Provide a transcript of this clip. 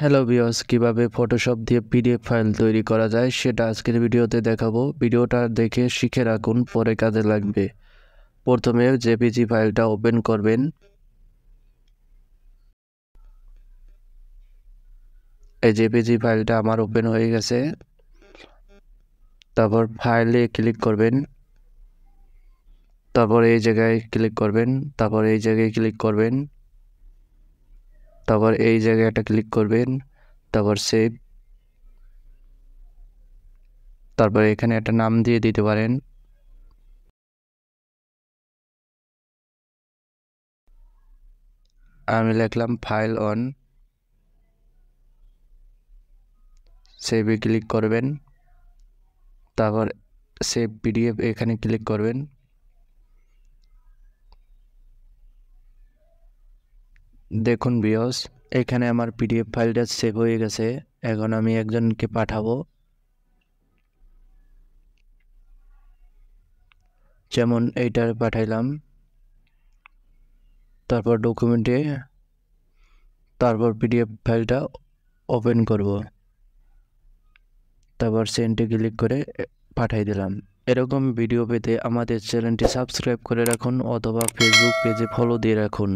hello বিয়স কীভাবে Photoshop দিয়ে পিডিএফ ফাইল তৈরি করা যায় সেটা আজকের ভিডিওতে দেখাবো ভিডিওটা দেখে শিখে রাখুন পরে কাজে লাগবে প্রথমে জেপিজি ফাইলটা ওপেন করবেন এই জেপিজি ফাইলটা আমার ওপেন হয়ে গেছে তারপর ফাইলে ক্লিক করবেন তারপর এই জায়গায় ক্লিক করবেন তারপর এই জায়গায় ক্লিক করবেন তারপর এই জায়গাটা ক্লিক করবেন তারপর সেভ তারপর এখানে একটা নাম দিয়ে দিতে পারেন আমি লিখলাম ফাইল অন সেভে ক্লিক করবেন তারপর সেভ পিডিএফ এখানে ক্লিক করবেন দেখুন বিয়স এখানে আমার পিডিএফ ফাইলটা সেভ হয়ে গেছে এখন আমি একজনকে পাঠাবো যেমন এইটার পাঠাইলাম তারপর ডকুমেন্টে তারপর পিডিএফ ফাইলটা ওপেন করব তারপর সেন্টে ক্লিক করে পাঠাই দিলাম এরকম ভিডিও পেতে আমাদের চ্যানেলটি সাবস্ক্রাইব করে রাখুন অথবা ফেসবুক পেজে ফলো দিয়ে রাখুন